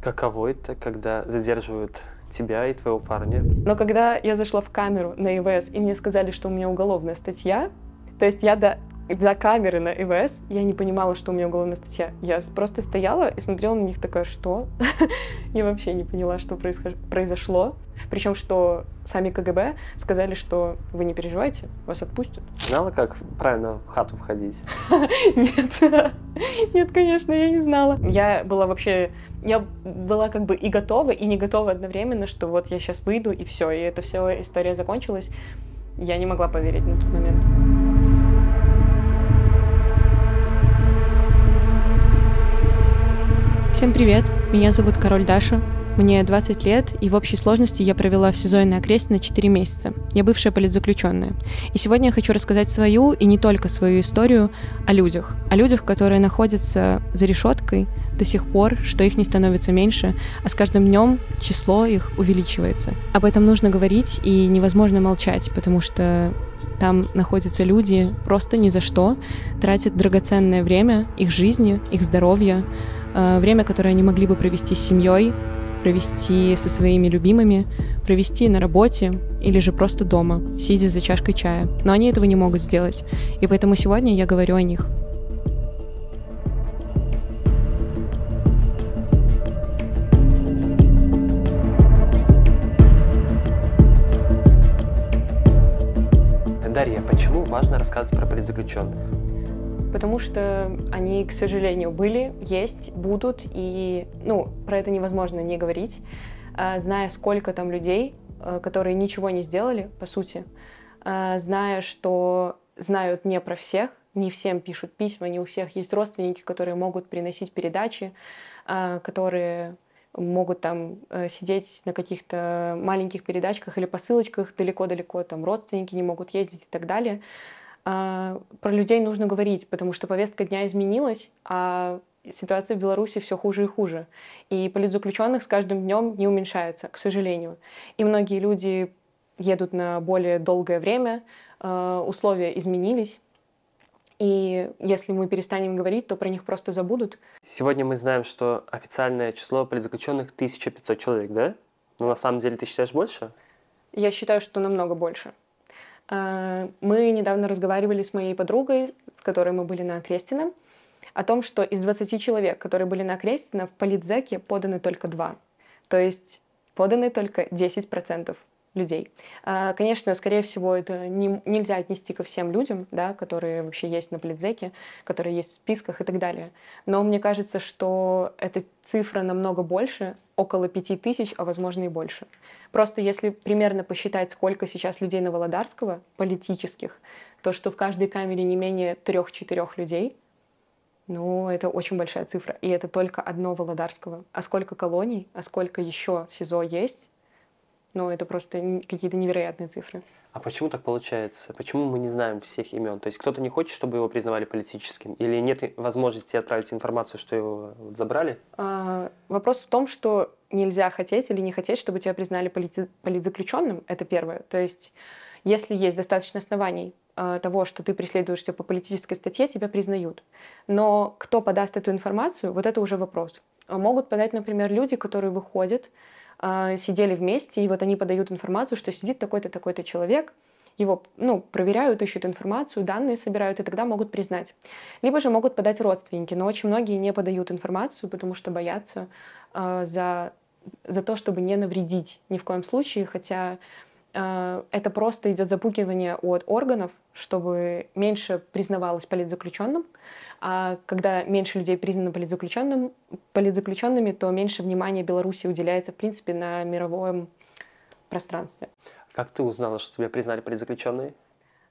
Каково это, когда задерживают тебя и твоего парня? Но когда я зашла в камеру на ИВС, и мне сказали, что у меня уголовная статья, то есть я до для камеры на ИВС я не понимала, что у меня уголовная статья. Я просто стояла и смотрела на них такая, что? я вообще не поняла, что произошло. Причем, что сами КГБ сказали, что вы не переживайте, вас отпустят. Знала, как правильно в хату входить? Нет. Нет, конечно, я не знала. Я была вообще... Я была как бы и готова, и не готова одновременно, что вот я сейчас выйду, и все, и эта вся история закончилась. Я не могла поверить на тот момент. Всем привет, меня зовут Король Даша, мне 20 лет, и в общей сложности я провела в СИЗО на окрестно 4 месяца. Я бывшая политзаключенная. И сегодня я хочу рассказать свою, и не только свою историю, о людях. О людях, которые находятся за решеткой до сих пор, что их не становится меньше, а с каждым днем число их увеличивается. Об этом нужно говорить, и невозможно молчать, потому что там находятся люди просто ни за что, тратят драгоценное время, их жизни, их здоровья, э, время, которое они могли бы провести с семьей, провести со своими любимыми, провести на работе или же просто дома, сидя за чашкой чая. Но они этого не могут сделать, и поэтому сегодня я говорю о них. Дарья, почему важно рассказывать про политзаключенных? потому что они, к сожалению, были, есть, будут, и, ну, про это невозможно не говорить, а, зная, сколько там людей, э, которые ничего не сделали, по сути, а, зная, что знают не про всех, не всем пишут письма, не у всех есть родственники, которые могут приносить передачи, а, которые могут там э, сидеть на каких-то маленьких передачках или посылочках далеко-далеко, там родственники не могут ездить и так далее. А, про людей нужно говорить, потому что повестка дня изменилась, а ситуация в Беларуси все хуже и хуже. И политзаключенных с каждым днем не уменьшается, к сожалению. И многие люди едут на более долгое время, а, условия изменились. И если мы перестанем говорить, то про них просто забудут. Сегодня мы знаем, что официальное число политзаключенных 1500 человек, да? Но ну, на самом деле ты считаешь больше? Я считаю, что намного больше. А, мы недавно разговаривали с моей подругой, с которой мы были на Крестина, о том, что из 20 человек, которые были на Крестина, в политзеке поданы только два. То есть поданы только 10% людей. А, конечно, скорее всего, это не, нельзя отнести ко всем людям, да, которые вообще есть на Блицзеке, которые есть в списках и так далее. Но мне кажется, что эта цифра намного больше, около 5 тысяч, а возможно и больше. Просто если примерно посчитать, сколько сейчас людей на Володарского, политических, то что в каждой камере не менее трех-четырех людей, ну, это очень большая цифра. И это только одно Володарского. А сколько колоний, а сколько еще СИЗО есть, но ну, это просто какие-то невероятные цифры. А почему так получается? Почему мы не знаем всех имен? То есть кто-то не хочет, чтобы его признавали политическим? Или нет возможности отправить информацию, что его забрали? А, вопрос в том, что нельзя хотеть или не хотеть, чтобы тебя признали полит... политзаключенным. Это первое. То есть если есть достаточно оснований а, того, что ты преследуешься по политической статье, тебя признают. Но кто подаст эту информацию, вот это уже вопрос. А могут подать, например, люди, которые выходят а, сидели вместе, и вот они подают информацию, что сидит такой-то, такой-то человек, его ну, проверяют, ищут информацию, данные собирают, и тогда могут признать. Либо же могут подать родственники, но очень многие не подают информацию, потому что боятся э, за, за то, чтобы не навредить ни в коем случае, хотя Э, это просто идет запугивание от органов, чтобы меньше признавалось политзаключенным. А когда меньше людей признано политзаключенным, политзаключенными, то меньше внимания Беларуси уделяется, в принципе, на мировом пространстве. Как ты узнала, что тебя признали политзаключенной?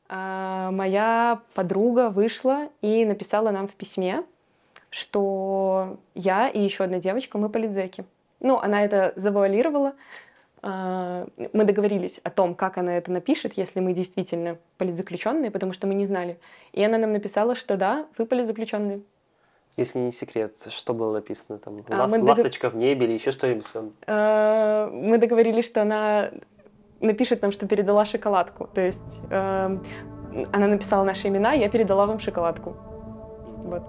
А, моя подруга вышла и написала нам в письме, что я и еще одна девочка, мы политзеки. Ну, она это завуалировала, а, мы договорились о том, как она это напишет, если мы действительно политзаключенные, потому что мы не знали. И она нам написала, что да, вы политзаключенные. Если не секрет, что было написано там? А, Лас, ласточка в небе или еще что-нибудь? А, мы договорились, что она напишет нам, что передала шоколадку. То есть э, она написала наши имена, я передала вам шоколадку. Вот.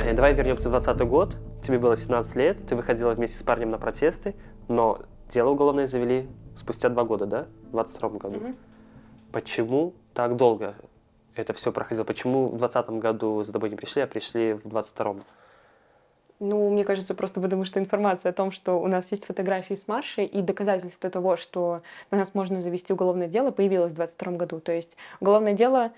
Э, давай вернемся в 2020 год тебе было 17 лет, ты выходила вместе с парнем на протесты, но дело уголовное завели спустя два года, да? В 22 году. Угу. Почему так долго это все проходило? Почему в 20 году за тобой не пришли, а пришли в 22-м? Ну, мне кажется, просто потому что информация о том, что у нас есть фотографии с Маршей и доказательства того, что на нас можно завести уголовное дело, появилась в 22 году. То есть уголовное дело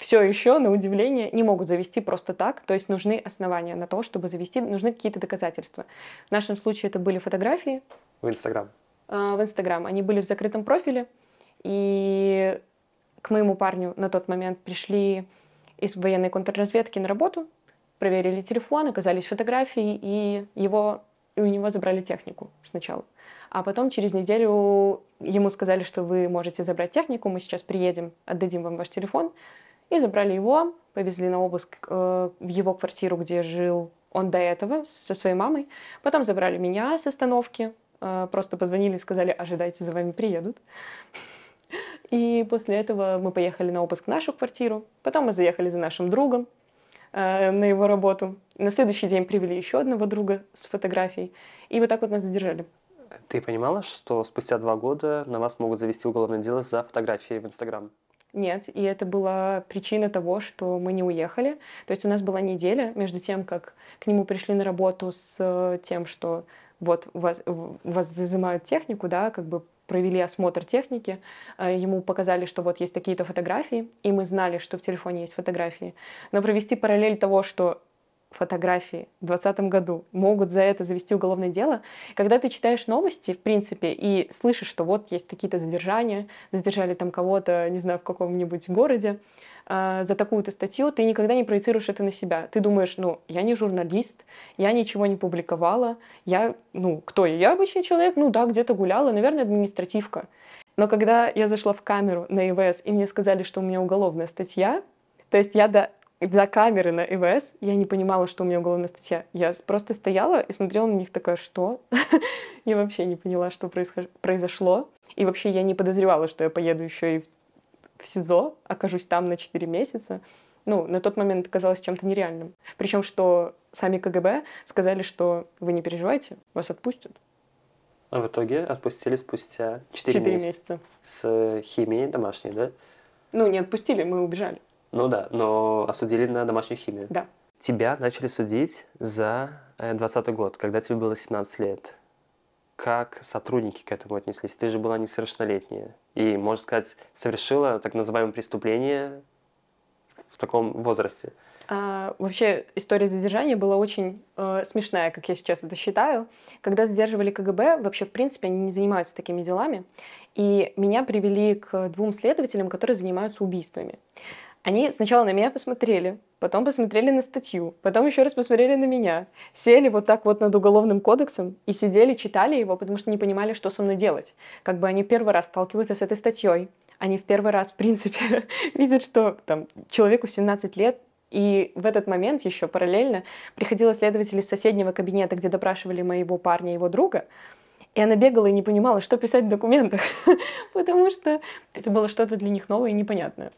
все еще, на удивление, не могут завести просто так. То есть нужны основания на то, чтобы завести, нужны какие-то доказательства. В нашем случае это были фотографии. В Инстаграм. А, в Инстаграм. Они были в закрытом профиле. И к моему парню на тот момент пришли из военной контрразведки на работу, проверили телефон, оказались фотографии, и его и у него забрали технику сначала. А потом через неделю ему сказали, что вы можете забрать технику, мы сейчас приедем, отдадим вам ваш телефон. И забрали его, повезли на обыск э, в его квартиру, где жил он до этого со своей мамой. Потом забрали меня с остановки, э, просто позвонили и сказали, ожидайте, за вами приедут. И после этого мы поехали на обыск в нашу квартиру. Потом мы заехали за нашим другом э, на его работу. На следующий день привели еще одного друга с фотографией. И вот так вот нас задержали. Ты понимала, что спустя два года на вас могут завести уголовное дело за фотографии в Инстаграм? Нет, и это была причина того, что мы не уехали. То есть у нас была неделя между тем, как к нему пришли на работу с тем, что вот вас, вас изымают технику, да, как бы провели осмотр техники, э, ему показали, что вот есть какие то фотографии, и мы знали, что в телефоне есть фотографии. Но провести параллель того, что фотографии в 2020 году могут за это завести уголовное дело. Когда ты читаешь новости, в принципе, и слышишь, что вот есть какие-то задержания, задержали там кого-то, не знаю, в каком-нибудь городе, э, за такую-то статью, ты никогда не проецируешь это на себя. Ты думаешь, ну, я не журналист, я ничего не публиковала, я, ну, кто я? Я обычный человек, ну да, где-то гуляла, наверное, административка. Но когда я зашла в камеру на ИВС, и мне сказали, что у меня уголовная статья, то есть я до за камеры на ИВС, я не понимала, что у меня уголовная статья. Я просто стояла и смотрела на них такая, что? я вообще не поняла, что произошло. И вообще я не подозревала, что я поеду еще и в СИЗО, окажусь там на 4 месяца. Ну, на тот момент казалось чем-то нереальным. Причем, что сами КГБ сказали, что вы не переживайте, вас отпустят. А в итоге отпустили спустя 4, 4 месяца. месяца. С химией домашней, да? Ну, не отпустили, мы убежали. Ну да, но осудили на домашнюю химию. Да. Тебя начали судить за 20 э, год, когда тебе было 17 лет. Как сотрудники к этому отнеслись? Ты же была несовершеннолетняя. И, можно сказать, совершила так называемое преступление в таком возрасте. А, вообще история задержания была очень э, смешная, как я сейчас это считаю. Когда задерживали КГБ, вообще в принципе они не занимаются такими делами, и меня привели к двум следователям, которые занимаются убийствами. Они сначала на меня посмотрели, потом посмотрели на статью, потом еще раз посмотрели на меня, сели вот так вот над уголовным кодексом и сидели, читали его, потому что не понимали, что со мной делать. Как бы они первый раз сталкиваются с этой статьей, они в первый раз, в принципе, видят, что там человеку 17 лет, и в этот момент еще параллельно приходила следователь из соседнего кабинета, где допрашивали моего парня и его друга, и она бегала и не понимала, что писать в документах, потому что это было что-то для них новое и непонятное.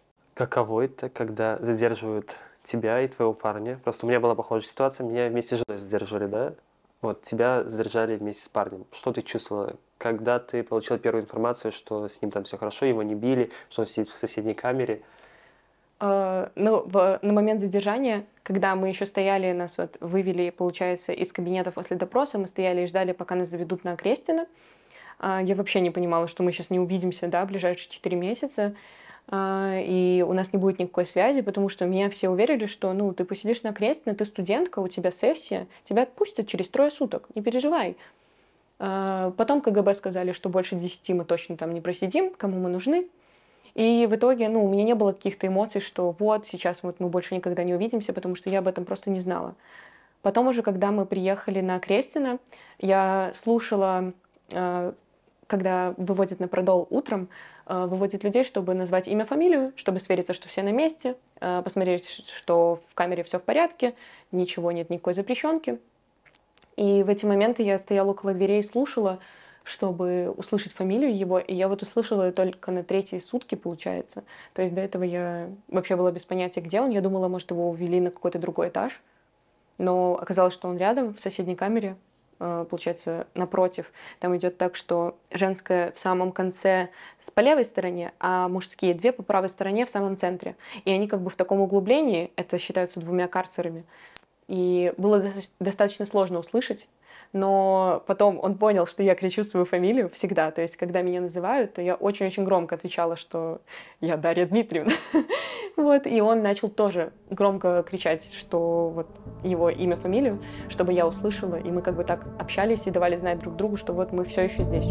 Каково это, когда задерживают тебя и твоего парня? Просто у меня была похожая ситуация, меня вместе с женой задержали, да? Вот, тебя задержали вместе с парнем. Что ты чувствовала, когда ты получила первую информацию, что с ним там все хорошо, его не били, что он сидит в соседней камере? А, ну, в, на момент задержания, когда мы еще стояли, нас вот вывели, получается, из кабинета после допроса, мы стояли и ждали, пока нас заведут на крестина. я вообще не понимала, что мы сейчас не увидимся, да, в ближайшие 4 месяца. А, и у нас не будет никакой связи, потому что меня все уверили, что, ну, ты посидишь на кресле, ты студентка, у тебя сессия, тебя отпустят через трое суток, не переживай. А, потом КГБ сказали, что больше десяти мы точно там не просидим, кому мы нужны. И в итоге, ну, у меня не было каких-то эмоций, что вот, сейчас вот мы больше никогда не увидимся, потому что я об этом просто не знала. Потом уже, когда мы приехали на Крестина, я слушала а, когда выводят на продол утром, э, выводят людей, чтобы назвать имя, фамилию, чтобы свериться, что все на месте, э, посмотреть, что в камере все в порядке, ничего нет, никакой запрещенки. И в эти моменты я стояла около дверей и слушала, чтобы услышать фамилию его. И я вот услышала ее только на третьи сутки, получается. То есть до этого я вообще была без понятия, где он. Я думала, может, его увели на какой-то другой этаж. Но оказалось, что он рядом, в соседней камере. Э, получается, напротив. Там идет так, что женская в самом конце с по левой стороне, а мужские две по правой стороне в самом центре. И они как бы в таком углублении, это считаются двумя карцерами. И было достаточно сложно услышать но потом он понял, что я кричу свою фамилию всегда, то есть когда меня называют, то я очень-очень громко отвечала, что я Дарья Дмитриевна. Вот, и он начал тоже громко кричать, что вот его имя, фамилию, чтобы я услышала, и мы как бы так общались и давали знать друг другу, что вот мы все еще здесь.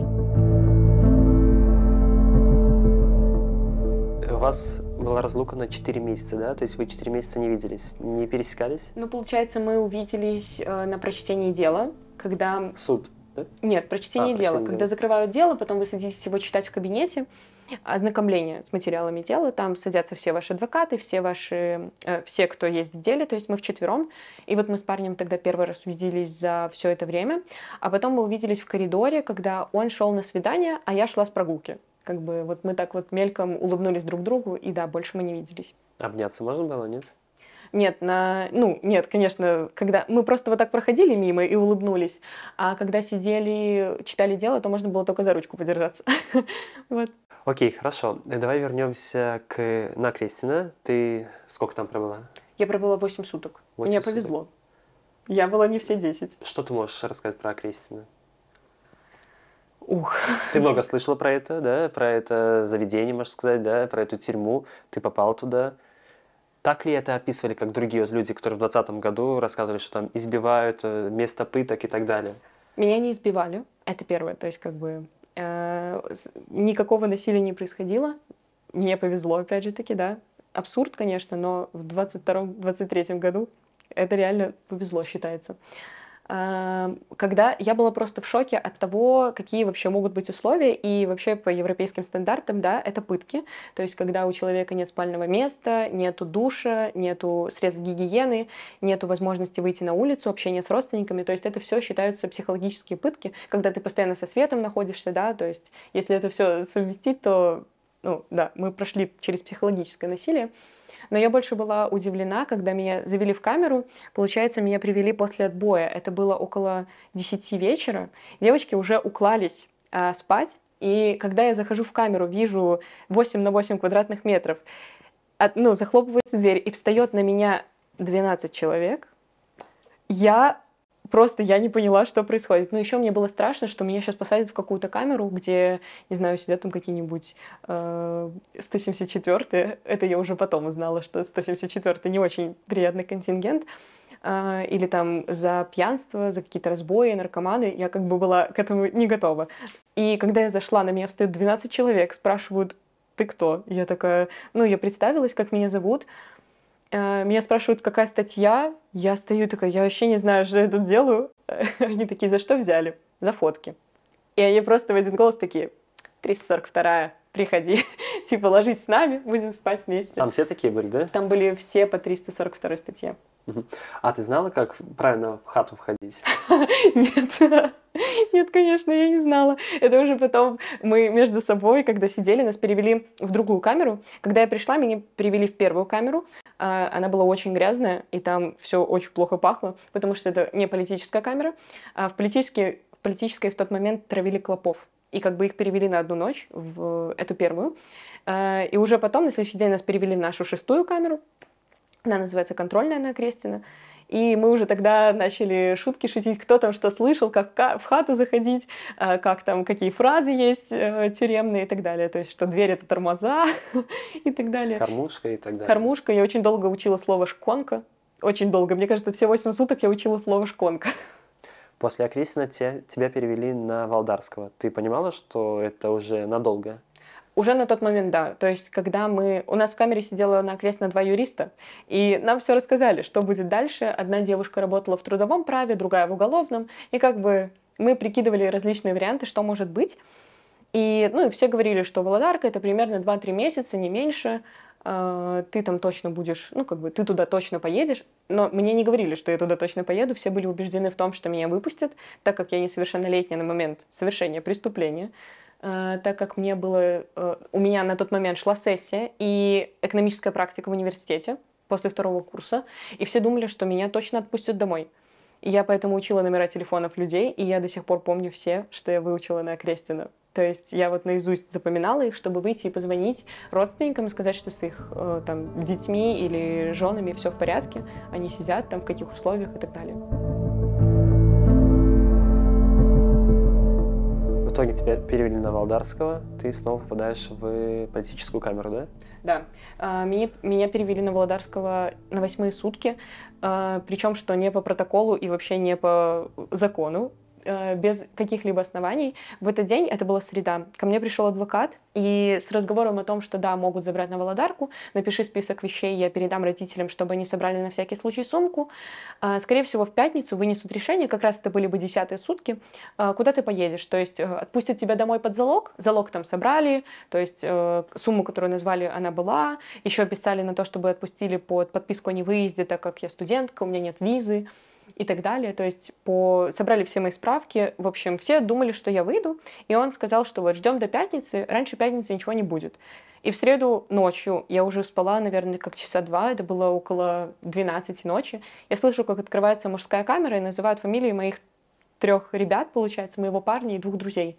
У вас была разлука на 4 месяца, да? То есть вы 4 месяца не виделись, не пересекались? Ну, получается, мы увиделись э, на прочтении дела когда... Суд, да? Нет, прочтение а, дела. Прочтение когда дела. закрывают дело, потом вы садитесь его читать в кабинете, ознакомление с материалами дела, там садятся все ваши адвокаты, все ваши, э, все, кто есть в деле, то есть мы вчетвером. И вот мы с парнем тогда первый раз увиделись за все это время, а потом мы увиделись в коридоре, когда он шел на свидание, а я шла с прогулки. Как бы вот мы так вот мельком улыбнулись друг другу, и да, больше мы не виделись. Обняться можно было, нет? Нет, на... ну, нет, конечно, когда мы просто вот так проходили мимо и улыбнулись, а когда сидели, читали дело, то можно было только за ручку подержаться. вот. Окей, хорошо. Э, давай вернемся к... на Крестина. Ты сколько там пробыла? Я пробыла 8 суток. 8 Мне суток. повезло. Я была не все 10. Что ты можешь рассказать про Крестина? Ух. Ты много слышала про это, да, про это заведение, можешь сказать, да, про эту тюрьму. Ты попал туда. Так ли это описывали, как другие люди, которые в 2020 году рассказывали, что там избивают, э, место пыток и так далее? Меня не избивали, это первое. То есть как бы э, никакого насилия не происходило. Мне повезло, опять же таки, да. Абсурд, конечно, но в 22-23 году это реально повезло считается. Эм, когда я была просто в шоке от того, какие вообще могут быть условия, и вообще по европейским стандартам, да, это пытки, то есть когда у человека нет спального места, нету душа, нету средств гигиены, нету возможности выйти на улицу, общения с родственниками, то есть это все считаются психологические пытки, когда ты постоянно со светом находишься, да, то есть если это все совместить, то, ну, да, мы прошли через психологическое насилие, но я больше была удивлена, когда меня завели в камеру. Получается, меня привели после отбоя. Это было около 10 вечера. Девочки уже уклались а, спать. И когда я захожу в камеру, вижу 8 на 8 квадратных метров, от, ну, захлопывается дверь, и встает на меня 12 человек, я просто я не поняла, что происходит. Но еще мне было страшно, что меня сейчас посадят в какую-то камеру, где, не знаю, сидят там какие-нибудь э, 174-е. Это я уже потом узнала, что 174-й не очень приятный контингент э, или там за пьянство, за какие-то разбои, наркоманы. Я как бы была к этому не готова. И когда я зашла, на меня встают 12 человек, спрашивают, ты кто? Я такая, ну, я представилась, как меня зовут. Э, меня спрашивают, какая статья. Я стою такая, я вообще не знаю, что я тут делаю. Они такие, за что взяли? За фотки. И они просто в один голос такие, 342 приходи, типа, ложись с нами, будем спать вместе. Там все такие были, да? Там были все по 342 статье. А ты знала, как правильно в хату входить? Нет. Нет, конечно, я не знала. Это уже потом мы между собой, когда сидели, нас перевели в другую камеру. Когда я пришла, меня перевели в первую камеру. А, она была очень грязная, и там все очень плохо пахло, потому что это не политическая камера. А в, политические, в политической в тот момент травили клопов. И как бы их перевели на одну ночь, в эту первую. А, и уже потом, на следующий день, нас перевели в нашу шестую камеру. Она называется «Контрольная» на Крестина. И мы уже тогда начали шутки шутить, кто там что слышал, как в хату заходить, э, как там, какие фразы есть э, тюремные и так далее. То есть, что дверь — это тормоза и так далее. Кормушка и так далее. Кормушка. Я очень долго учила слово «шконка». Очень долго. Мне кажется, все 8 суток я учила слово «шконка». После Акрисина те, тебя перевели на Валдарского. Ты понимала, что это уже надолго? Уже на тот момент, да. То есть, когда мы... У нас в камере сидела на кресле два юриста, и нам все рассказали, что будет дальше. Одна девушка работала в трудовом праве, другая в уголовном. И как бы мы прикидывали различные варианты, что может быть. И, ну, и все говорили, что Володарка это примерно 2-3 месяца, не меньше. А, ты там точно будешь, ну, как бы, ты туда точно поедешь. Но мне не говорили, что я туда точно поеду. Все были убеждены в том, что меня выпустят, так как я несовершеннолетняя на момент совершения преступления. Э, так как мне было, э, у меня на тот момент шла сессия и экономическая практика в университете после второго курса, и все думали, что меня точно отпустят домой. я поэтому учила номера телефонов людей, и я до сих пор помню все, что я выучила на Крестина. То есть я вот наизусть запоминала их, чтобы выйти и позвонить родственникам и сказать, что с их э, там детьми или женами все в порядке, они сидят там, в каких условиях и так далее. В итоге тебя перевели на Володарского, ты снова попадаешь в политическую камеру, да? Да. А, меня, меня перевели на Володарского на восьмые сутки, а, причем что не по протоколу и вообще не по закону. Э, без каких-либо оснований. В этот день, это была среда, ко мне пришел адвокат, и с разговором о том, что да, могут забрать на Володарку, напиши список вещей, я передам родителям, чтобы они собрали на всякий случай сумку. Э, скорее всего, в пятницу вынесут решение, как раз это были бы десятые сутки, э, куда ты поедешь. То есть отпустят тебя домой под залог, залог там собрали, то есть сумму, которую назвали, она была, еще писали на то, чтобы отпустили под подписку о невыезде, так как я студентка, у меня нет визы и так далее. То есть по... собрали все мои справки. В общем, все думали, что я выйду. И он сказал, что вот ждем до пятницы, раньше пятницы ничего не будет. И в среду ночью я уже спала, наверное, как часа два, это было около 12 ночи. Я слышу, как открывается мужская камера и называют фамилии моих трех ребят, получается, моего парня и двух друзей.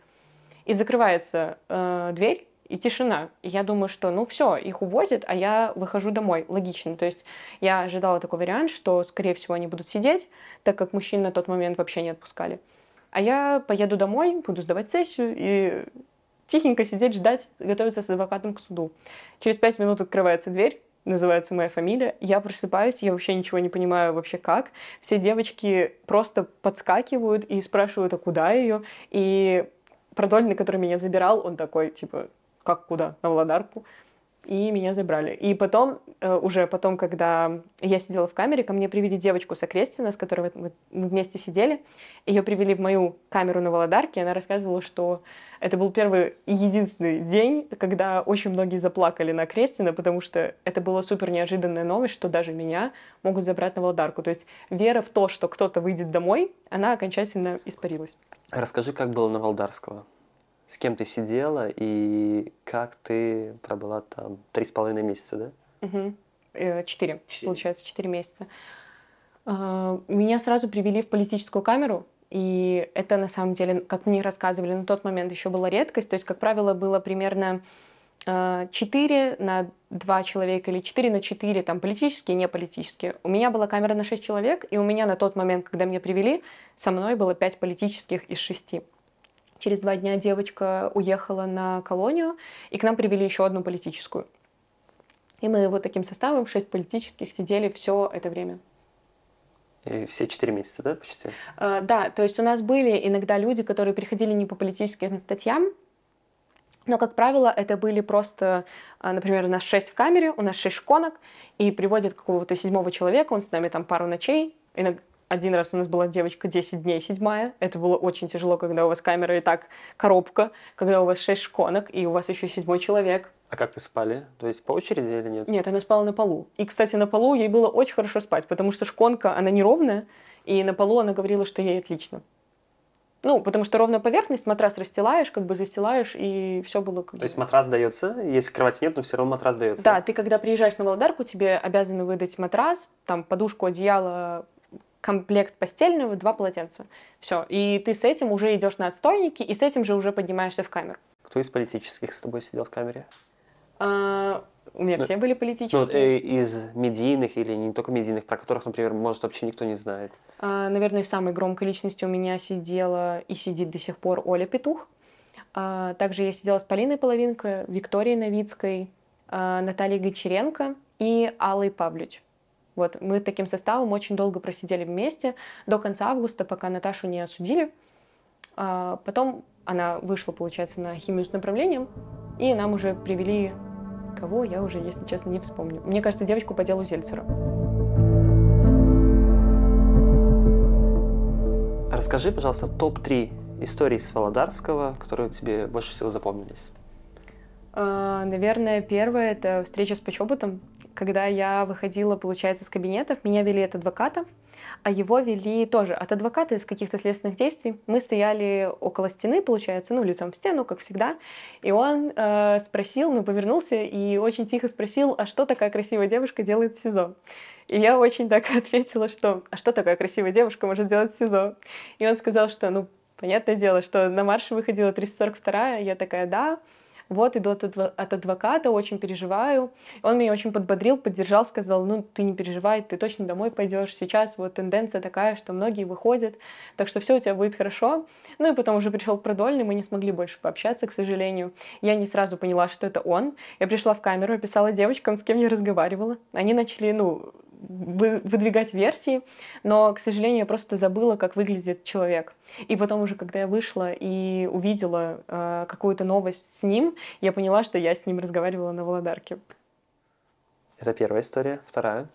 И закрывается э, дверь, и тишина. И я думаю, что ну все, их увозят, а я выхожу домой. Логично. То есть я ожидала такой вариант, что, скорее всего, они будут сидеть, так как мужчин на тот момент вообще не отпускали. А я поеду домой, буду сдавать сессию и тихенько сидеть, ждать, готовиться с адвокатом к суду. Через пять минут открывается дверь, называется моя фамилия. Я просыпаюсь, я вообще ничего не понимаю вообще как. Все девочки просто подскакивают и спрашивают, а куда ее? И продольный, который меня забирал, он такой, типа, как куда, на Володарку. И меня забрали. И потом, э, уже потом, когда я сидела в камере, ко мне привели девочку с Окрестина, с которой мы вместе сидели. Ее привели в мою камеру на Володарке. Она рассказывала, что это был первый и единственный день, когда очень многие заплакали на крестина, потому что это была супер неожиданная новость, что даже меня могут забрать на Володарку. То есть вера в то, что кто-то выйдет домой, она окончательно испарилась. Расскажи, как было на Володарского? с кем ты сидела и как ты пробыла там три с половиной месяца, да? Угу. Четыре, получается, четыре месяца. А, меня сразу привели в политическую камеру, и это на самом деле, как мне рассказывали, на тот момент еще была редкость. То есть, как правило, было примерно 4 а, на 2 человека или 4 на 4, там политические, не политические. У меня была камера на 6 человек, и у меня на тот момент, когда меня привели, со мной было 5 политических из 6. Через два дня девочка уехала на колонию, и к нам привели еще одну политическую. И мы вот таким составом, шесть политических, сидели все это время. И все четыре месяца, да, почти? А, да, то есть у нас были иногда люди, которые приходили не по политическим статьям, но, как правило, это были просто, а, например, у нас шесть в камере, у нас шесть шконок, и приводят какого-то седьмого человека, он с нами там пару ночей, один раз у нас была девочка 10 дней, седьмая. Это было очень тяжело, когда у вас камера и так коробка, когда у вас 6 шконок, и у вас еще седьмой человек. А как вы спали? То есть по очереди или нет? Нет, она спала на полу. И, кстати, на полу ей было очень хорошо спать, потому что шконка, она неровная, и на полу она говорила, что ей отлично. Ну, потому что ровная поверхность, матрас расстилаешь, как бы застилаешь, и все было как бы. То есть матрас дается, если кровати нет, но все равно матрас дается. Да, ты когда приезжаешь на Володарку, тебе обязаны выдать матрас, там подушку, одеяло, комплект постельного, два полотенца. Все. И ты с этим уже идешь на отстойники, и с этим же уже поднимаешься в камеру. Кто из политических с тобой сидел в камере? А, у меня ну, все были политические. Ну, э, из медийных или не только медийных, про которых, например, может, вообще никто не знает. А, наверное, самой громкой личностью у меня сидела и сидит до сих пор Оля Петух. А, также я сидела с Полиной половинкой, Викторией Новицкой, а, Натальей Гончаренко и Аллой Павлюч. Вот мы таким составом очень долго просидели вместе до конца августа, пока Наташу не осудили. А потом она вышла, получается, на химию с направлением, и нам уже привели кого, я уже, если честно, не вспомню. Мне кажется, девочку по делу Зельцера. Расскажи, пожалуйста, топ-3 истории с Володарского, которые тебе больше всего запомнились. А, наверное, первое — это встреча с Почоботом когда я выходила, получается, из кабинетов, меня вели от адвоката, а его вели тоже от адвоката из каких-то следственных действий. Мы стояли около стены, получается, ну, лицом в стену, как всегда, и он э, спросил, ну, повернулся и очень тихо спросил, а что такая красивая девушка делает в СИЗО? И я очень так ответила, что «А что такая красивая девушка может делать в СИЗО?» И он сказал, что «Ну, понятное дело, что на марше выходила 342 я такая «Да» вот, иду от, адвоката, очень переживаю. Он меня очень подбодрил, поддержал, сказал, ну, ты не переживай, ты точно домой пойдешь. Сейчас вот тенденция такая, что многие выходят, так что все у тебя будет хорошо. Ну и потом уже пришел продольный, мы не смогли больше пообщаться, к сожалению. Я не сразу поняла, что это он. Я пришла в камеру, описала девочкам, с кем я разговаривала. Они начали, ну, выдвигать версии, но, к сожалению, я просто забыла, как выглядит человек. И потом уже, когда я вышла и увидела э, какую-то новость с ним, я поняла, что я с ним разговаривала на Володарке. Это первая история. Вторая?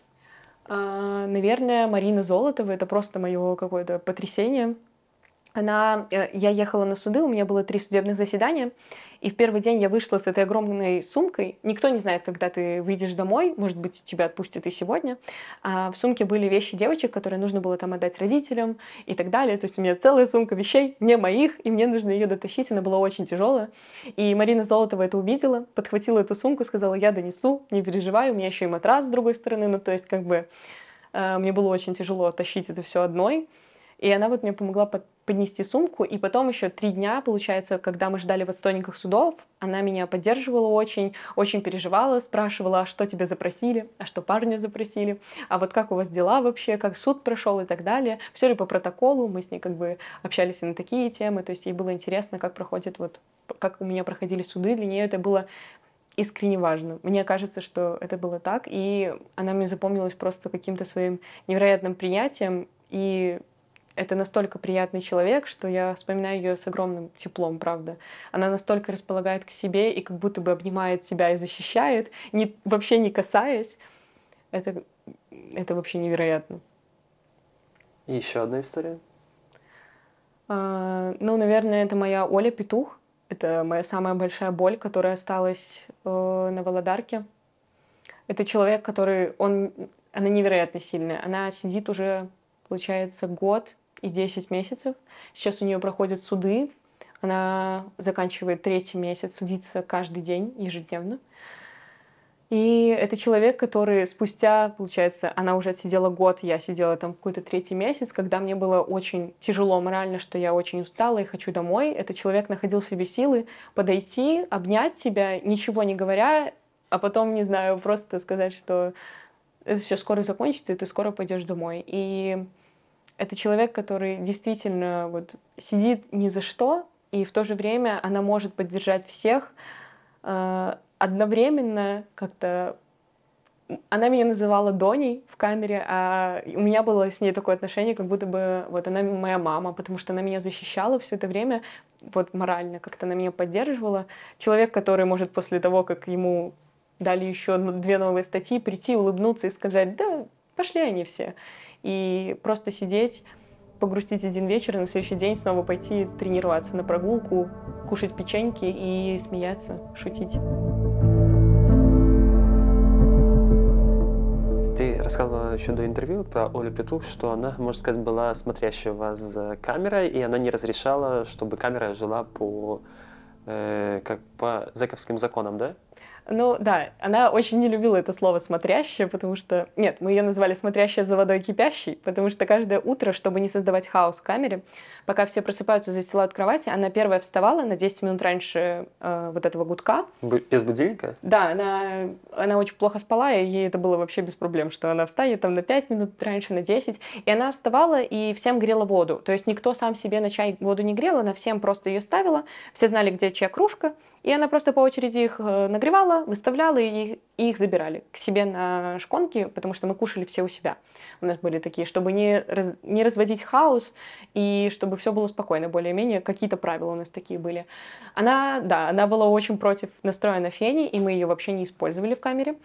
А, наверное, Марина Золотова. Это просто мое какое-то потрясение она, э, я ехала на суды, у меня было три судебных заседания, и в первый день я вышла с этой огромной сумкой. Никто не знает, когда ты выйдешь домой, может быть, тебя отпустят и сегодня. А в сумке были вещи девочек, которые нужно было там отдать родителям и так далее. То есть у меня целая сумка вещей, не моих, и мне нужно ее дотащить, она была очень тяжелая. И Марина Золотова это увидела, подхватила эту сумку, сказала, я донесу, не переживай, у меня еще и матрас с другой стороны. Ну, то есть как бы э, мне было очень тяжело тащить это все одной. И она вот мне помогла под поднести сумку. И потом еще три дня, получается, когда мы ждали в отстойниках судов, она меня поддерживала очень, очень переживала, спрашивала, а что тебе запросили, а что парню запросили, а вот как у вас дела вообще, как суд прошел и так далее. Все ли по протоколу, мы с ней как бы общались и на такие темы, то есть ей было интересно, как проходит вот, как у меня проходили суды, для нее это было искренне важно. Мне кажется, что это было так, и она мне запомнилась просто каким-то своим невероятным принятием и это настолько приятный человек, что я вспоминаю ее с огромным теплом, правда. Она настолько располагает к себе и как будто бы обнимает себя и защищает, не, вообще не касаясь. Это, это вообще невероятно. И еще одна история? А, ну, наверное, это моя Оля Петух. Это моя самая большая боль, которая осталась э, на Володарке. Это человек, который, он, она невероятно сильная. Она сидит уже, получается, год и 10 месяцев. Сейчас у нее проходят суды. Она заканчивает третий месяц, судится каждый день, ежедневно. И это человек, который спустя, получается, она уже отсидела год, я сидела там какой-то третий месяц, когда мне было очень тяжело морально, что я очень устала и хочу домой. Этот человек находил в себе силы подойти, обнять тебя, ничего не говоря, а потом, не знаю, просто сказать, что это все скоро закончится, и ты скоро пойдешь домой. И это человек, который действительно вот сидит ни за что, и в то же время она может поддержать всех э, одновременно как-то. Она меня называла Доней в камере, а у меня было с ней такое отношение, как будто бы вот она моя мама, потому что она меня защищала все это время, вот морально как-то она меня поддерживала. Человек, который может после того, как ему дали еще две новые статьи, прийти, улыбнуться и сказать, да, пошли они все и просто сидеть, погрустить один вечер, и на следующий день снова пойти тренироваться на прогулку, кушать печеньки и смеяться, шутить. Ты рассказывала еще до интервью про Олю Петух, что она, можно сказать, была смотрящая вас за камерой, и она не разрешала, чтобы камера жила по, э, как по зэковским законам, да? Ну да, она очень не любила это слово «смотрящая», потому что... Нет, мы ее называли «смотрящая за водой кипящей», потому что каждое утро, чтобы не создавать хаос в камере, пока все просыпаются, застилают кровати, она первая вставала на 10 минут раньше э, вот этого гудка. без будильника? Да, она, она очень плохо спала, и ей это было вообще без проблем, что она встанет там на 5 минут раньше, на 10. И она вставала и всем грела воду. То есть никто сам себе на чай воду не грел, она всем просто ее ставила. Все знали, где чья кружка, и она просто по очереди их э, нагревала, выставляла, выставляла и, и их забирали к себе на шконки, потому что мы кушали все у себя. У нас были такие, чтобы не, раз, не разводить хаос и чтобы все было спокойно, более-менее какие-то правила у нас такие были. Она, да, она была очень против настроена Фени, и мы ее вообще не использовали в камере.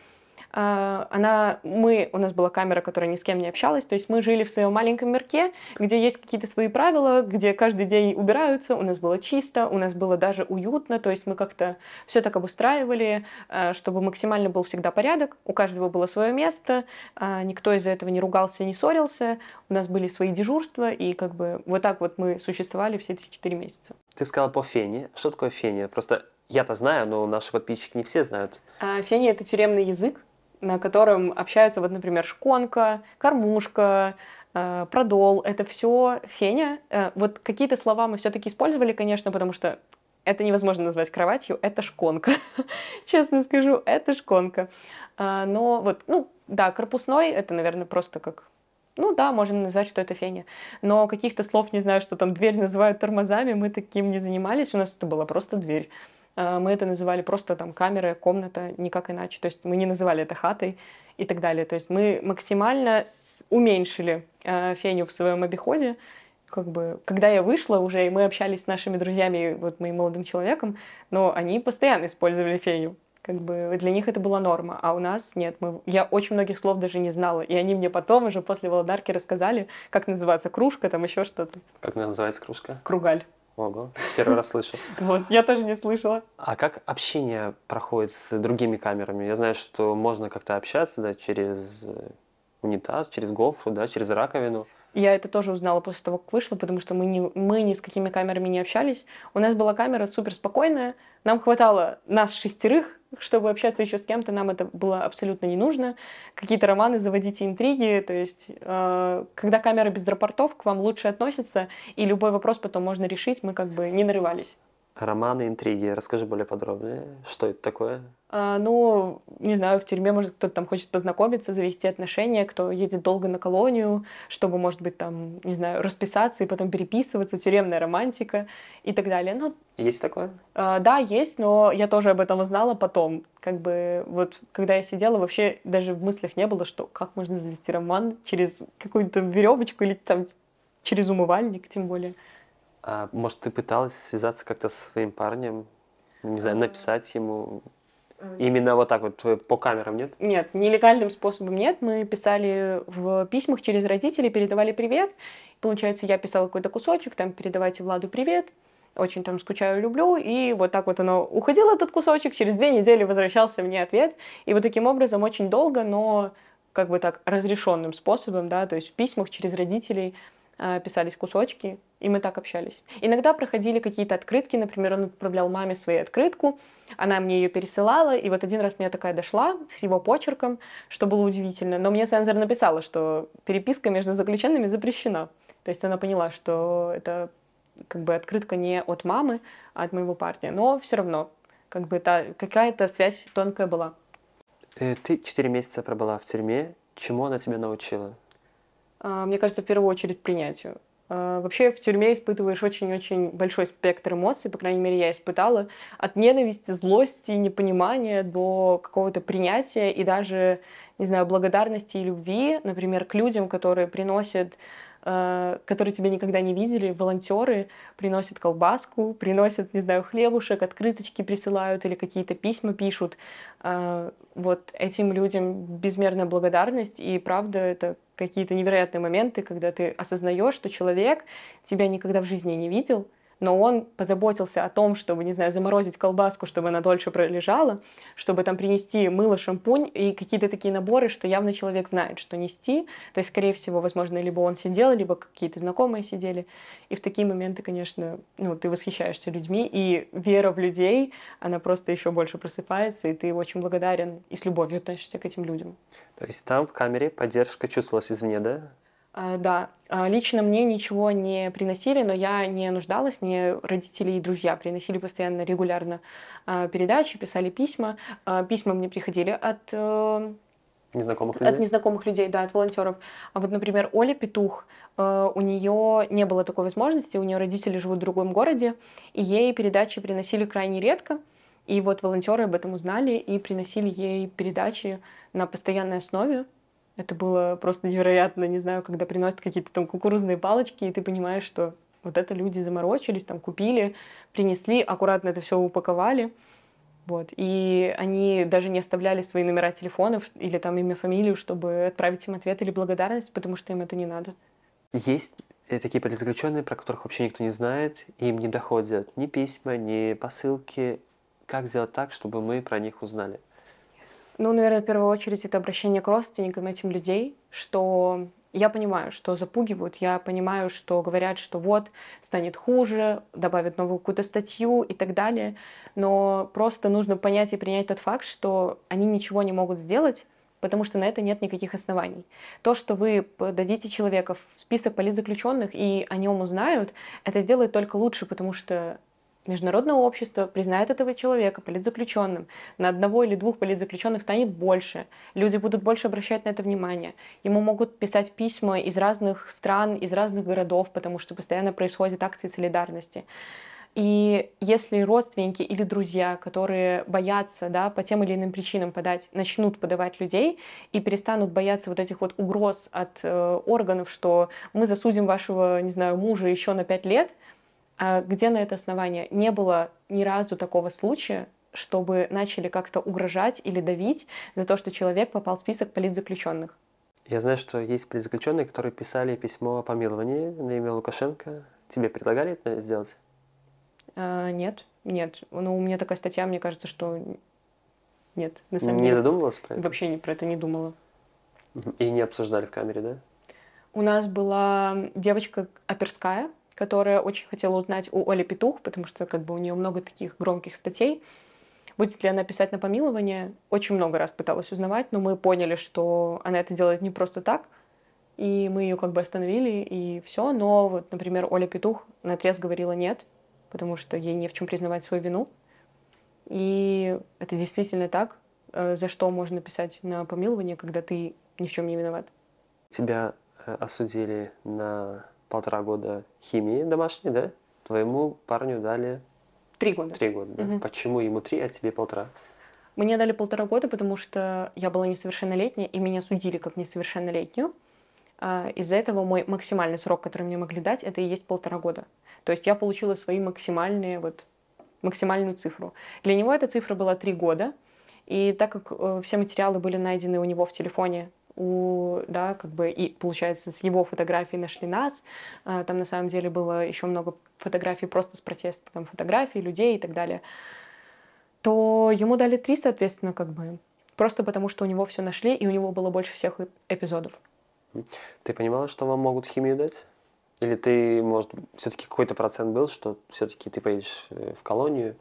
А, она, мы, у нас была камера, которая ни с кем не общалась, то есть мы жили в своем маленьком мирке, где есть какие-то свои правила, где каждый день убираются, у нас было чисто, у нас было даже уютно, то есть мы как-то все так обустраивали, а, чтобы максимально был всегда порядок, у каждого было свое место, а, никто из-за этого не ругался, не ссорился, у нас были свои дежурства, и как бы вот так вот мы существовали все эти четыре месяца. Ты сказала по фене. Что такое фене? Просто я-то знаю, но наши подписчики не все знают. А, фене — это тюремный язык, на котором общаются, вот, например, шконка, кормушка, э, продол, это все феня. Э, вот какие-то слова мы все-таки использовали, конечно, потому что это невозможно назвать кроватью, это шконка. Честно скажу, это шконка. Э, но вот, ну, да, корпусной, это, наверное, просто как ну да, можно назвать, что это феня. Но каких-то слов, не знаю, что там дверь называют тормозами, мы таким не занимались, у нас это была просто дверь. Э, мы это называли просто там камера, комната, никак иначе. То есть мы не называли это хатой и так далее. То есть мы максимально уменьшили э, феню в своем обиходе. Как бы, когда я вышла уже, и мы общались с нашими друзьями, вот моим молодым человеком, но они постоянно использовали феню как бы для них это была норма, а у нас нет. Мы... Я очень многих слов даже не знала, и они мне потом уже после Володарки рассказали, как называется кружка, там еще что-то. Как называется кружка? Кругаль. Ого, первый раз слышу. Вот, я тоже не слышала. А как общение проходит с другими камерами? Я знаю, что можно как-то общаться, да, через э, унитаз, через гофру, да, через раковину. Я это тоже узнала после того, как вышла, потому что мы не, мы ни с какими камерами не общались. У нас была камера супер спокойная, нам хватало нас шестерых, чтобы общаться еще с кем-то, нам это было абсолютно не нужно. Какие-то романы, заводите интриги. То есть, э, когда камера без рапортов, к вам лучше относится, и любой вопрос потом можно решить, мы как бы не нарывались. Романы, интриги. Расскажи более подробнее, что это такое? А, ну, не знаю, в тюрьме, может, кто-то там хочет познакомиться, завести отношения, кто едет долго на колонию, чтобы, может быть, там, не знаю, расписаться и потом переписываться, тюремная романтика и так далее. Но... Ну, есть такое? А, да, есть, но я тоже об этом узнала потом. Как бы вот, когда я сидела, вообще даже в мыслях не было, что как можно завести роман через какую-то веревочку или там через умывальник, тем более. А, может, ты пыталась связаться как-то со своим парнем? Не знаю, а. написать ему? А. Именно вот так вот э, по камерам, нет? Нет, нелегальным способом нет. Мы писали в письмах через родителей, передавали привет. Получается, я писала какой-то кусочек, там передавайте Владу привет, очень там скучаю, люблю. И вот так вот оно уходило, этот кусочек, через две недели возвращался мне ответ. И вот таким образом очень долго, но как бы так разрешенным способом, да, то есть в письмах через родителей – Э, писались кусочки, и мы так общались. Иногда проходили какие-то открытки, например, он отправлял маме свою открытку, она мне ее пересылала, и вот один раз мне такая дошла с его почерком, что было удивительно, но мне цензор написала, что переписка между заключенными запрещена. То есть она поняла, что это как бы открытка не от мамы, а от моего парня, но все равно как бы та, какая-то связь тонкая была. Э, ты четыре месяца пробыла в тюрьме. Чему она тебя научила? А, мне кажется, в первую очередь принятию. А, вообще в тюрьме испытываешь очень-очень большой спектр эмоций, по крайней мере, я испытала, от ненависти, злости, непонимания до какого-то принятия и даже, не знаю, благодарности и любви, например, к людям, которые приносят Э, которые тебя никогда не видели, волонтеры приносят колбаску, приносят, не знаю, хлебушек, открыточки присылают или какие-то письма пишут. Э, вот этим людям безмерная благодарность, и правда, это какие-то невероятные моменты, когда ты осознаешь, что человек тебя никогда в жизни не видел, но он позаботился о том, чтобы, не знаю, заморозить колбаску, чтобы она дольше пролежала, чтобы там принести мыло, шампунь и какие-то такие наборы, что явно человек знает, что нести. То есть, скорее всего, возможно, либо он сидел, либо какие-то знакомые сидели. И в такие моменты, конечно, ну, ты восхищаешься людьми, и вера в людей, она просто еще больше просыпается, и ты очень благодарен и с любовью относишься к этим людям. То есть там в камере поддержка чувствовалась извне, да? А, да, а, лично мне ничего не приносили, но я не нуждалась. Мне родители и друзья приносили постоянно, регулярно а, передачи, писали письма. Письма мне приходили от э, Незнакомых людей? От незнакомых людей, да, от волонтеров. А вот, например, Оля Петух, э, у нее не было такой возможности, у нее родители живут в другом городе, и ей передачи приносили крайне редко. И вот волонтеры об этом узнали и приносили ей передачи на постоянной основе. Это было просто невероятно, не знаю, когда приносят какие-то там кукурузные палочки, и ты понимаешь, что вот это люди заморочились, там купили, принесли, аккуратно это все упаковали. Вот. И они даже не оставляли свои номера телефонов или там имя, фамилию, чтобы отправить им ответ или благодарность, потому что им это не надо. Есть э, такие подзаключенные, про которых вообще никто не знает, им не доходят ни письма, ни посылки. Как сделать так, чтобы мы про них узнали? Ну, наверное, в первую очередь это обращение к родственникам этим людей, что я понимаю, что запугивают, я понимаю, что говорят, что вот, станет хуже, добавят новую какую-то статью и так далее, но просто нужно понять и принять тот факт, что они ничего не могут сделать, потому что на это нет никаких оснований. То, что вы дадите человека в список политзаключенных, и о нем узнают, это сделает только лучше, потому что Международное общество признает этого человека политзаключенным. На одного или двух политзаключенных станет больше. Люди будут больше обращать на это внимание. Ему могут писать письма из разных стран, из разных городов, потому что постоянно происходят акции солидарности. И если родственники или друзья, которые боятся да, по тем или иным причинам подать, начнут подавать людей и перестанут бояться вот этих вот угроз от э, органов, что мы засудим вашего, не знаю, мужа еще на пять лет, а где на это основание? Не было ни разу такого случая, чтобы начали как-то угрожать или давить за то, что человек попал в список политзаключенных. Я знаю, что есть политзаключенные, которые писали письмо о помиловании на имя Лукашенко. Тебе предлагали это сделать? А, нет, нет. Ну, у меня такая статья, мне кажется, что нет. На самом деле. не задумывалась про это? Вообще не про это не думала. И не обсуждали в камере, да? У нас была девочка оперская которая очень хотела узнать у Оли Петух, потому что как бы у нее много таких громких статей. Будет ли она писать на помилование? Очень много раз пыталась узнавать, но мы поняли, что она это делает не просто так, и мы ее как бы остановили, и все. Но вот, например, Оля Петух на отрез говорила нет, потому что ей не в чем признавать свою вину. И это действительно так, э, за что можно писать на помилование, когда ты ни в чем не виноват. Тебя э, осудили на полтора года химии домашней, да? Твоему парню дали... Три года. Три года, да. Угу. Почему ему три, а тебе полтора? Мне дали полтора года, потому что я была несовершеннолетняя, и меня судили как несовершеннолетнюю. А, из-за этого мой максимальный срок, который мне могли дать, это и есть полтора года. То есть я получила свои максимальные, вот, максимальную цифру. Для него эта цифра была три года, и так как э, все материалы были найдены у него в телефоне у, да, как бы, и получается, с его фотографий нашли нас. А, там на самом деле было еще много фотографий просто с протеста, там фотографий людей и так далее. То ему дали три, соответственно, как бы, просто потому что у него все нашли, и у него было больше всех эпизодов. Ты понимала, что вам могут химию дать? Или ты, может, все-таки какой-то процент был, что все-таки ты поедешь э, в колонию,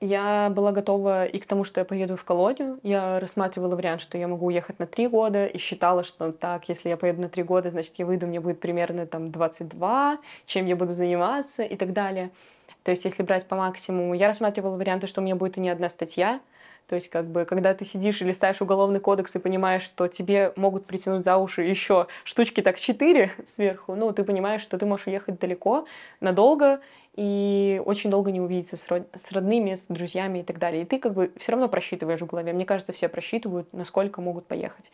я была готова и к тому, что я поеду в колонию. Я рассматривала вариант, что я могу уехать на три года, и считала, что так, если я поеду на три года, значит, я выйду, мне будет примерно там 22, чем я буду заниматься и так далее. То есть, если брать по максимуму, я рассматривала варианты, что у меня будет и не одна статья, то есть, как бы, когда ты сидишь или листаешь уголовный кодекс и понимаешь, что тебе могут притянуть за уши еще штучки так четыре сверху, ну, ты понимаешь, что ты можешь уехать далеко, надолго, и очень долго не увидеться с, родными, с друзьями и так далее. И ты как бы все равно просчитываешь в голове. Мне кажется, все просчитывают, насколько могут поехать.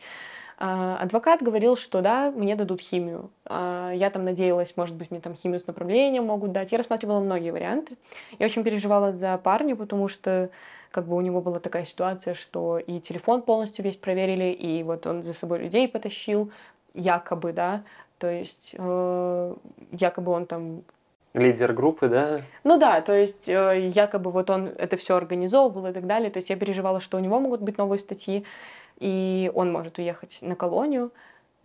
А, адвокат говорил, что да, мне дадут химию. А, я там надеялась, может быть, мне там химию с направлением могут дать. Я рассматривала многие варианты. Я очень переживала за парня, потому что как бы у него была такая ситуация, что и телефон полностью весь проверили, и вот он за собой людей потащил, якобы, да, то есть э, якобы он там лидер группы, да? Ну да, то есть э, якобы вот он это все организовывал и так далее. То есть я переживала, что у него могут быть новые статьи, и он может уехать на колонию.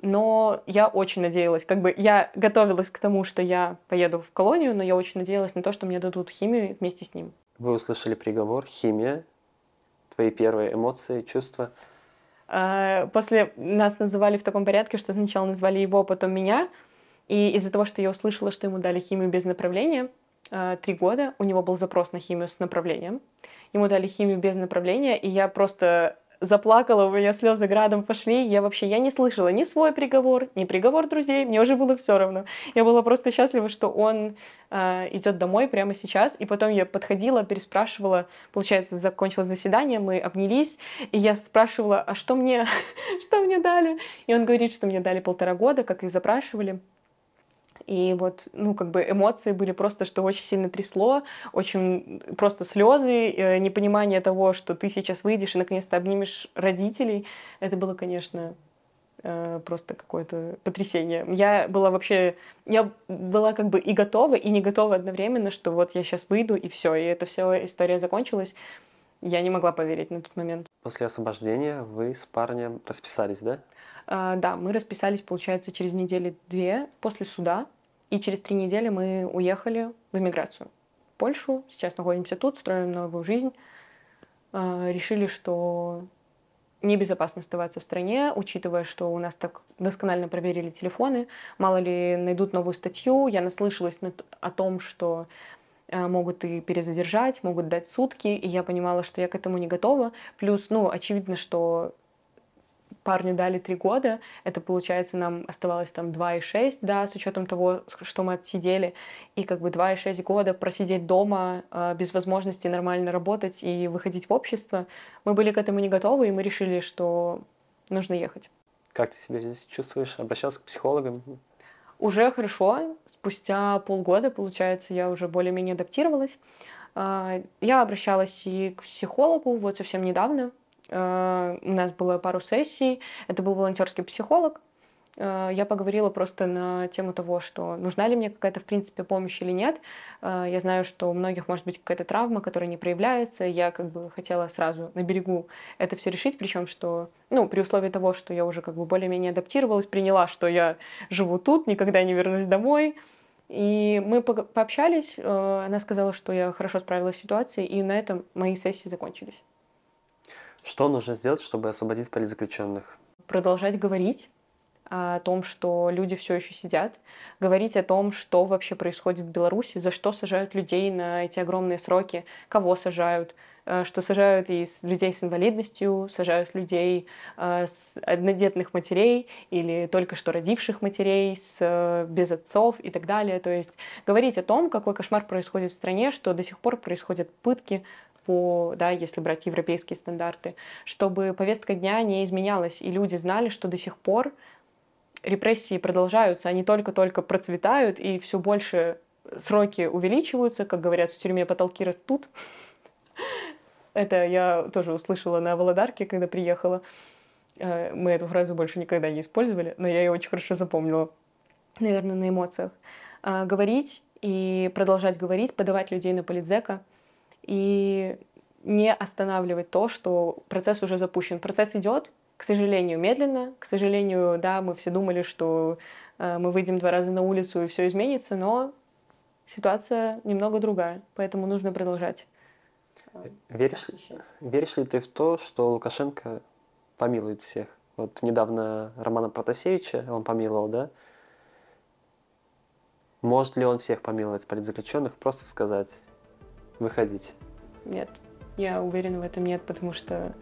Но я очень надеялась, как бы я готовилась к тому, что я поеду в колонию, но я очень надеялась на то, что мне дадут химию вместе с ним. Вы услышали приговор, химия, твои первые эмоции, чувства? Э, после нас называли в таком порядке, что сначала назвали его, а потом меня, и из-за того, что я услышала, что ему дали химию без направления, а, три года, у него был запрос на химию с направлением. Ему дали химию без направления, и я просто заплакала, у меня слезы градом пошли. Я вообще, я не слышала ни свой приговор, ни приговор друзей, мне уже было все равно. Я была просто счастлива, что он э, а, идет домой прямо сейчас. И потом я подходила, переспрашивала, получается, закончилось заседание, мы обнялись, и я спрашивала, а что мне, что мне дали? И он говорит, что мне дали полтора года, как и запрашивали. И вот, ну, как бы эмоции были просто, что очень сильно трясло, очень просто слезы, э, непонимание того, что ты сейчас выйдешь и наконец-то обнимешь родителей. Это было, конечно, э, просто какое-то потрясение. Я была вообще, я была как бы и готова, и не готова одновременно, что вот я сейчас выйду, и все, и эта вся история закончилась. Я не могла поверить на тот момент. После освобождения вы с парнем расписались, да? А, да, мы расписались, получается, через недели две после суда. И через три недели мы уехали в эмиграцию. В Польшу. Сейчас находимся тут, строим новую жизнь. А, решили, что небезопасно оставаться в стране, учитывая, что у нас так досконально проверили телефоны. Мало ли найдут новую статью. Я наслышалась о том, что а, могут и перезадержать, могут дать сутки, и я понимала, что я к этому не готова. Плюс, ну, очевидно, что парню дали три года, это, получается, нам оставалось там 2,6, да, с учетом того, что мы отсидели, и как бы 2,6 года просидеть дома э, без возможности нормально работать и выходить в общество, мы были к этому не готовы, и мы решили, что нужно ехать. Как ты себя здесь чувствуешь? Обращался к психологам? Уже хорошо. Спустя полгода, получается, я уже более-менее адаптировалась. А, я обращалась и к психологу вот совсем недавно, Э, у нас было пару сессий. Это был волонтерский психолог. Э, я поговорила просто на тему того, что нужна ли мне какая-то, в принципе, помощь или нет. Э, я знаю, что у многих может быть какая-то травма, которая не проявляется. Я как бы хотела сразу на берегу это все решить, причем что, ну, при условии того, что я уже как бы более-менее адаптировалась, приняла, что я живу тут, никогда не вернусь домой. И мы пообщались, она сказала, что я хорошо справилась с ситуацией, и на этом мои сессии закончились. Что нужно сделать, чтобы освободить политзаключенных? Продолжать говорить о том, что люди все еще сидят, говорить о том, что вообще происходит в Беларуси, за что сажают людей на эти огромные сроки, кого сажают, э, что сажают и людей с инвалидностью, сажают людей э, с однодетных матерей или только что родивших матерей, с, э, без отцов и так далее. То есть говорить о том, какой кошмар происходит в стране, что до сих пор происходят пытки, по, да, если брать европейские стандарты, чтобы повестка дня не изменялась, и люди знали, что до сих пор репрессии продолжаются, они только-только процветают, и все больше сроки увеличиваются, как говорят, в тюрьме потолки растут. Это я тоже услышала на Володарке, когда приехала. Э, мы эту фразу больше никогда не использовали, но я ее очень хорошо запомнила, наверное, на эмоциях. А, говорить и продолжать говорить, подавать людей на политзека — и не останавливать то, что процесс уже запущен. Процесс идет, к сожалению, медленно. К сожалению, да, мы все думали, что э, мы выйдем два раза на улицу и все изменится, но ситуация немного другая, поэтому нужно продолжать. Веришь, веришь ли ты в то, что Лукашенко помилует всех? Вот недавно Романа Протасевича он помиловал, да? Может ли он всех помиловать политзаключенных, просто сказать, выходить? Нет, я уверена в этом нет, потому что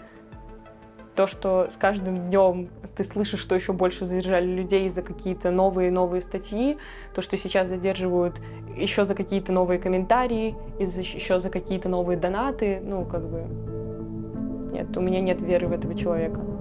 то, что с каждым днем ты слышишь, что еще больше задержали людей за какие-то новые новые статьи, то, что сейчас задерживают еще за какие-то новые комментарии, еще за какие-то новые донаты, ну, как бы, нет, у меня нет веры в этого человека.